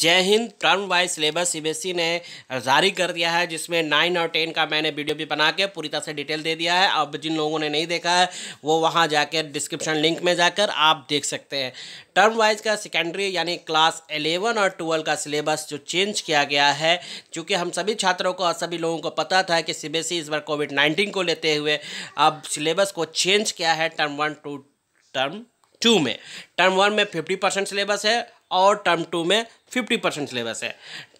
जय हिंद term wise syllabus CBSE e ने जारी कर दिया है जिसमें नाइन और टेन का मैंने वीडियो भी बना के पूरी तरह से डिटेल दे दिया है अब जिन लोगों ने नहीं देखा है वो वहाँ जाकर डिस्क्रिप्शन लिंक में जाकर आप देख सकते हैं टर्म वाइज का सेकेंडरी यानी क्लास एलेवन और ट्वेल्व का सिलेबस जो चेंज किया गया है चूँकि हम सभी छात्रों को और सभी लोगों को पता था कि ई e इस बार कोविड नाइन्टीन को लेते हुए अब सिलेबस को चेंज किया है term one two term two में टर्म वन में फिफ्टी परसेंट सिलेबस है और टर्म टू में फिफ्टी परसेंट सिलेबस है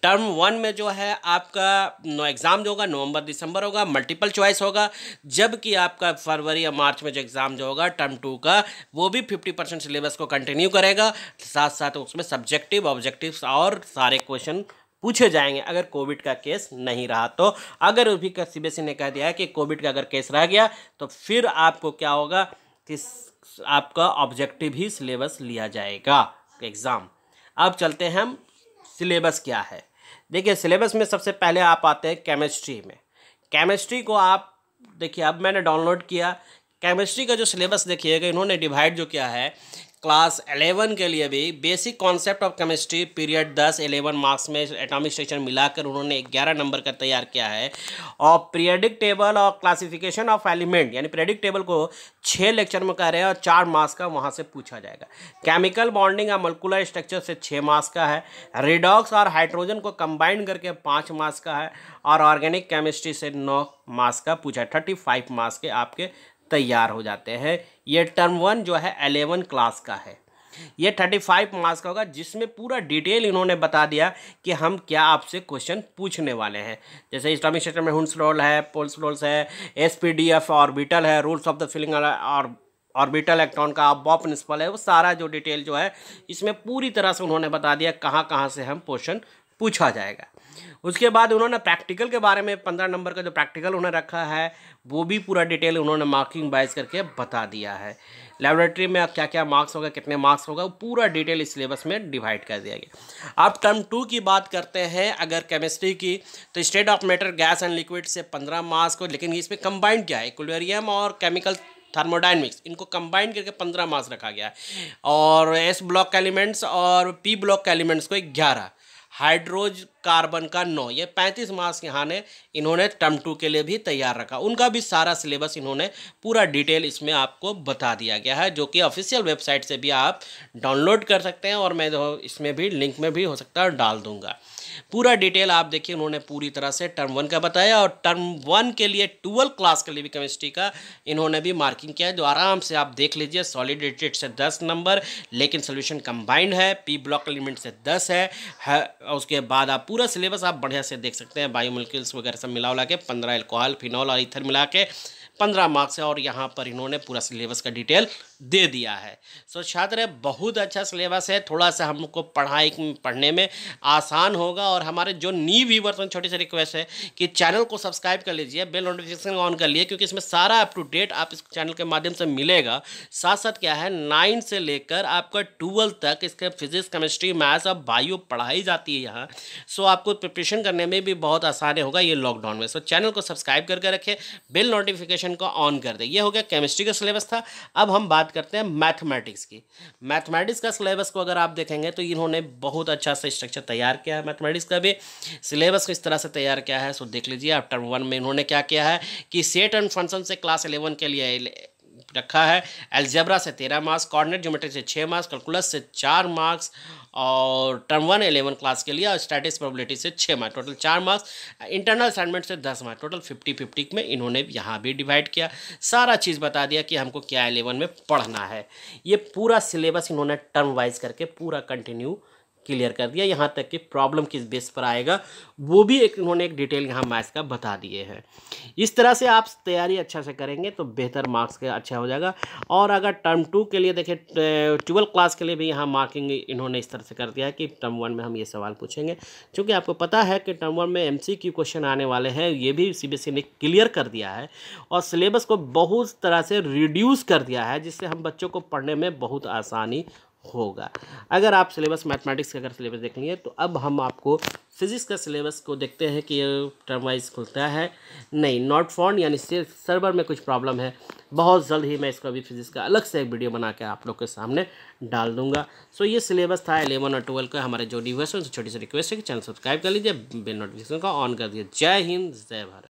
टर्म वन में जो है आपका नो एग्ज़ाम जो होगा नवंबर दिसंबर होगा मल्टीपल चॉइस होगा जबकि आपका फरवरी या मार्च में जो एग्ज़ाम जो होगा टर्म टू का वो भी फिफ्टी परसेंट सिलेबस को कंटिन्यू करेगा साथ साथ उसमें सब्जेक्टिव ऑब्जेक्टिव और सारे क्वेश्चन पूछे जाएंगे अगर कोविड का केस नहीं रहा तो अगर भी सी e ने कह दिया है कि कोविड का अगर केस रह गया तो फिर आपको क्या होगा कि आपका ऑब्जेक्टिव ही सिलेबस लिया जाएगा एग्ज़ाम अब चलते हैं हम सिलेबस क्या है देखिए सिलेबस में सबसे पहले आप आते हैं केमिस्ट्री में केमिस्ट्री को आप देखिए अब मैंने डाउनलोड किया केमिस्ट्री का जो सिलेबस देखिएगा इन्होंने डिवाइड जो किया है क्लास 11 के लिए भी basic concept of chemistry period 10 11 marks में एटॉमिक स्ट्रक्चर मिलाकर उन्होंने 11 नंबर का तैयार किया है और पीरियडिक टेबल और क्लासिफिकेशन ऑफ एलिमेंट यानी पीरियडिक टेबल को छः लेक्चर में कर रहे हैं और चार मार्क्स का वहाँ से पूछा जाएगा केमिकल बॉन्डिंग और मलकुलर स्ट्रक्चर से छः मार्क्स का है रिडॉक्स और हाइड्रोजन को कंबाइंड करके पाँच मार्क्स का है और ऑर्गेनिक केमिस्ट्री से नौ मार्क्स का पूछा है थर्टी फाइव मार्क्स के आपके तैयार हो जाते हैं ये टर्म वन जो है एलेवन क्लास का है ये थर्टी फाइव मार्क्स का होगा जिसमें पूरा डिटेल इन्होंने बता दिया कि हम क्या आपसे क्वेश्चन पूछने वाले हैं जैसे इस्लामिक सिस्टम में हुंस रोल है पोल्स रोल्स है s p d f orbital है रूल्स ऑफ द फिलिंग और ऑर्बिटल इलेक्ट्रॉन का बॉ प्रिंसिपल है वो सारा जो डिटेल जो है इसमें पूरी तरह से उन्होंने बता दिया कहाँ कहाँ से हम क्वेश्चन पूछा जाएगा उसके बाद उन्होंने प्रैक्टिकल के बारे में पंद्रह नंबर का जो प्रैक्टिकल उन्होंने रखा है वो भी पूरा डिटेल उन्होंने मार्किंग वाइज करके बता दिया है लेबोरेटरी में क्या क्या मार्क्स होगा कितने मार्क्स होगा वो पूरा डिटेल इस सिलेबस में डिवाइड कर दिया गया अब टर्म टू की बात करते हैं अगर केमिस्ट्री की तो state of matter gas and liquid से पंद्रह मार्क्स को लेकिन इसमें कंबाइंड क्या है कुलवेरियम और केमिकल थर्मोडाइनमिक्स इनको कंबाइंड करके पंद्रह मार्क्स रखा गया है और एस ब्लॉक एलिमेंट्स और पी ब्लॉक एलिमेंट्स को ग्यारह हाइड्रोज कार्बन का नौ ये पैंतीस मार्क्स यहाँ ने इन्होंने टर्म टू के लिए भी तैयार रखा उनका भी सारा सिलेबस इन्होंने पूरा डिटेल इसमें आपको बता दिया गया है जो कि ऑफिशियल वेबसाइट से भी आप डाउनलोड कर सकते हैं और मैं जो इसमें भी लिंक में भी हो सकता है डाल दूँगा पूरा डिटेल आप देखिए उन्होंने पूरी तरह से टर्म वन का बताया और टर्म वन के लिए ट्वेल्व क्लास के लिए भी केमिस्ट्री का इन्होंने भी मार्किंग किया है जो आराम से आप देख लीजिए सॉलिड से दस नंबर लेकिन सोल्यूशन कंबाइंड है पी ब्लॉक एलिमेंट से दस है, है उसके बाद आप पूरा सिलेबस आप बढ़िया से देख सकते हैं बायोमोलिक्यूल्स वगैरह सब मिला उला के पंद्रह एल्कोहल फिनॉल और इथर मिला के पंद्रह मार्क्स है और यहाँ पर इन्होंने पूरा सिलेबस का डिटेल दे दिया है सो छात्र बहुत अच्छा सिलेबस है थोड़ा सा हमको पढ़ाई पढ़ने में आसान होगा और हमारे जो नी व्यूवर्स उन छोटी सी रिक्वेस्ट है कि चैनल को सब्सक्राइब कर लीजिए बेल नोटिफिकेशन ऑन कर लिए क्योंकि इसमें सारा अप टू डेट आप इस चैनल के माध्यम से मिलेगा साथ साथ क्या है नाइन से लेकर आपका ट्वेल्थ तक इसके फिजिक्स केमिस्ट्री मैथ्स और बायो पढ़ाई जाती है यहाँ सो आपको प्रिपरेशन करने में भी बहुत आसान होगा ये लॉकडाउन में सो चैनल को सब्सक्राइब करके रखें बिल नोटिफिकेशन क्वेश्चन को ऑन कर दे ये हो गया केमिस्ट्री का सिलेबस था अब हम बात करते हैं मैथमेटिक्स की मैथमेटिक्स का सिलेबस को अगर आप देखेंगे तो इन्होंने बहुत अच्छा सा स्ट्रक्चर तैयार किया है मैथमेटिक्स का भी सिलेबस को इस तरह से तैयार किया है सो देख लीजिए आप टर्म वन में इन्होंने क्या किया है कि सेट एंड फंक्शन से क्लास इलेवन के लिए रखा है एल्जेब्रा से तेरह मार्क्स कॉर्डिनेट ज्योमेट्री से छः मार्क्स कैलकुलस से चार मार्क्स और टर्म वन एलेवन क्लास के लिए और स्टैटिक्स प्रोबिलिटी से छः मार्क्स टोटल चार मार्क्स इंटरनल असाइनमेंट से दस मार्क्स टोटल फिफ्टी फिफ्टी में इन्होंने यहाँ भी डिवाइड किया सारा चीज़ बता दिया कि हमको क्या एलेवन में पढ़ना है ये पूरा सिलेबस इन्होंने टर्म वाइज करके पूरा कंटिन्यू क्लियर कर दिया यहाँ तक कि प्रॉब्लम किस बेस पर आएगा वो भी एक उन्होंने एक डिटेल यहाँ मैथ्स का बता दिए हैं इस तरह से आप तैयारी अच्छा से करेंगे तो बेहतर मार्क्स का अच्छा हो जाएगा और अगर टर्म टू के लिए देखिए ट्वेल्थ क्लास के लिए भी यहाँ मार्किंग इन्होंने इस तरह से कर दिया है कि टर्म वन में हम ये सवाल पूछेंगे चूँकि आपको पता है कि टर्म वन में एम क्वेश्चन आने वाले हैं ये भी सी e ने क्लियर कर दिया है और सिलेबस को बहुत तरह से रिड्यूस कर दिया है जिससे हम बच्चों को पढ़ने में बहुत आसानी होगा अगर आप सिलेबस मैथमेटिक्स का अगर सिलेबस देखेंगे तो अब हम आपको फिजिक्स का सिलेबस को देखते हैं कि टर्म वाइज खुलता है नहीं नॉट फॉन्ड यानी सिर्फ सर्वर में कुछ प्रॉब्लम है बहुत जल्द ही मैं इसका भी फिजिक्स का अलग से एक वीडियो बना के आप लोग के सामने डाल दूंगा सो ये सिलेबस था एलेवन और ट्वेल्व का हमारे जो डिवेशन तो छोटी सी रिक्वेस्ट है कि चैनल सब्सक्राइब कर लीजिए बिल नोटिफिकेशन का ऑन कर दिए जय हिंद जय भारत